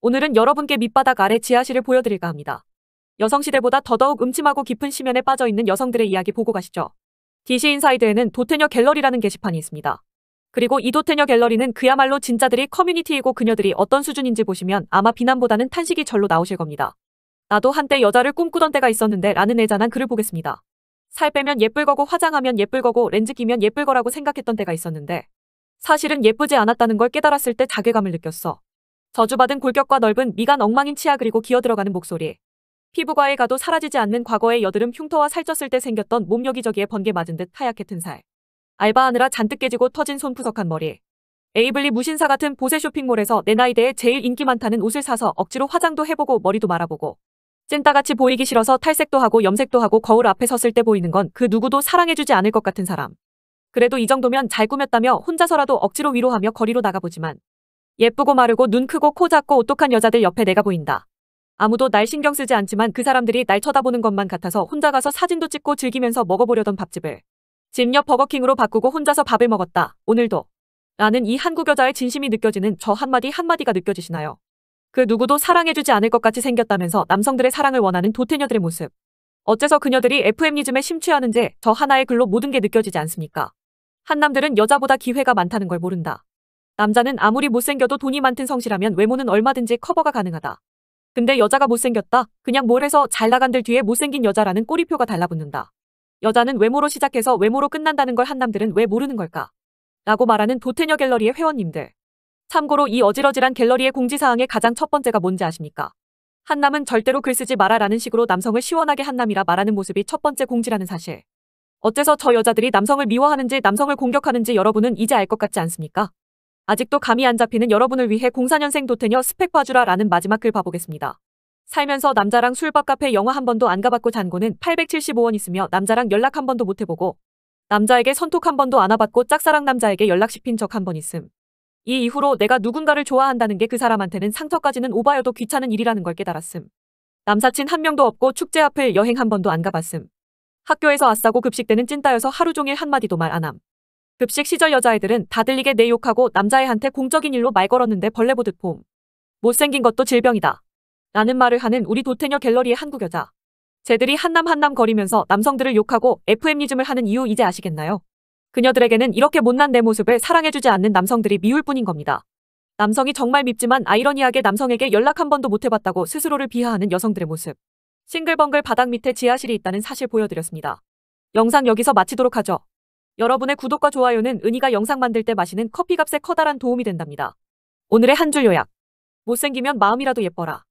오늘은 여러분께 밑바닥 아래 지하실을 보여드릴까 합니다. 여성시대보다 더더욱 음침하고 깊은 심연에 빠져있는 여성들의 이야기 보고 가시죠. DC 인사이드에는 도테녀 갤러리라는 게시판이 있습니다. 그리고 이 도테녀 갤러리는 그야말로 진짜들이 커뮤니티이고 그녀들이 어떤 수준인지 보시면 아마 비난보다는 탄식이 절로 나오실 겁니다. 나도 한때 여자를 꿈꾸던 때가 있었는데 라는 애잔한 글을 보겠습니다. 살 빼면 예쁠 거고 화장하면 예쁠 거고 렌즈 끼면 예쁠 거라고 생각했던 때가 있었는데 사실은 예쁘지 않았다는 걸 깨달았을 때 자괴감을 느꼈어. 저주받은 골격과 넓은 미간 엉망인 치아 그리고 기어들어가는 목소리. 피부과에 가도 사라지지 않는 과거의 여드름 흉터와 살쪘을 때 생겼던 몸 여기저기에 번개 맞은 듯 하얗게 튼 살. 알바하느라 잔뜩 깨지고 터진 손푸석한 머리. 에이블리 무신사 같은 보세 쇼핑몰에서 내 나이대에 제일 인기 많다는 옷을 사서 억지로 화장도 해보고 머리도 말아보고. 찐따같이 보이기 싫어서 탈색도 하고 염색도 하고 거울 앞에 섰을 때 보이는 건 그 누구도 사랑해주지 않을 것 같은 사람. 그래도 이 정도면 잘 꾸몄다며 혼자서라도 억지로 위로하며 거리로 나가보지만 예쁘고 마르고 눈 크고 코 작고 오똑한 여자들 옆에 내가 보인다. 아무도 날 신경 쓰지 않지만 그 사람들이 날 쳐다보는 것만 같아서 혼자 가서 사진도 찍고 즐기면서 먹어보려던 밥집을 집 옆 버거킹으로 바꾸고 혼자서 밥을 먹었다. 오늘도. 라는 이 한국 여자의 진심이 느껴지는 저 한마디 한마디가 느껴지시나요? 그 누구도 사랑해주지 않을 것 같이 생겼다면서 남성들의 사랑을 원하는 도태녀들의 모습. 어째서 그녀들이 FM니즘에 심취하는지 저 하나의 글로 모든 게 느껴지지 않습니까? 한남들은 여자보다 기회가 많다는 걸 모른다. 남자는 아무리 못생겨도 돈이 많든 성실하면 외모는 얼마든지 커버가 가능하다. 근데 여자가 못생겼다. 그냥 뭘 해서 잘 나간들 뒤에 못생긴 여자라는 꼬리표가 달라붙는다. 여자는 외모로 시작해서 외모로 끝난다는 걸 한남들은 왜 모르는 걸까? 라고 말하는 도테녀 갤러리의 회원님들. 참고로 이 어지러질한 갤러리의 공지사항의 가장 첫 번째가 뭔지 아십니까? 한남은 절대로 글쓰지 마라라는 식으로 남성을 시원하게 한남이라 말하는 모습이 첫 번째 공지라는 사실. 어째서 저 여자들이 남성을 미워하는지 남성을 공격하는지 여러분은 이제 알 것 같지 않습니까? 아직도 감이 안 잡히는 여러분을 위해 04년생 도태녀 스펙 봐주라라는 마지막 글 봐보겠습니다. 살면서 남자랑 술밥 카페 영화 한 번도 안 가봤고 잔고는 875원 있으며 남자랑 연락 한 번도 못 해보고 남자에게 선톡 한 번도 안 와봤고 짝사랑 남자에게 연락 시킨 적 한 번 있음. 이 이후로 내가 누군가를 좋아한다는 게 그 사람한테는 상처까지는 오바여도 귀찮은 일이라는 걸 깨달았음. 남사친 한 명도 없고 축제 앞을 여행 한 번도 안 가봤음. 학교에서 아싸고 급식 때는 찐따여서 하루 종일 한마디도 말 안 함. 급식 시절 여자애들은 다 들리게 내 욕하고 남자애한테 공적인 일로 말 걸었는데 벌레 보듯 봄. 못생긴 것도 질병이다. 라는 말을 하는 우리 도태녀 갤러리의 한국 여자. 쟤들이 한남 한남 거리면서 남성들을 욕하고 f m 리즘을 하는 이유 이제 아시겠나요? 그녀들에게는 이렇게 못난 내 모습을 사랑해주지 않는 남성들이 미울 뿐인 겁니다. 남성이 정말 밉지만 아이러니하게 남성에게 연락 한 번도 못 해봤다고 스스로를 비하하는 여성들의 모습. 싱글벙글 바닥 밑에 지하실이 있다는 사실 보여드렸습니다. 영상 여기서 마치도록 하죠. 여러분의 구독과 좋아요는 은희가 영상 만들 때 마시는 커피값에 커다란 도움이 된답니다. 오늘의 한 줄 요약. 못생기면 마음이라도 예뻐라.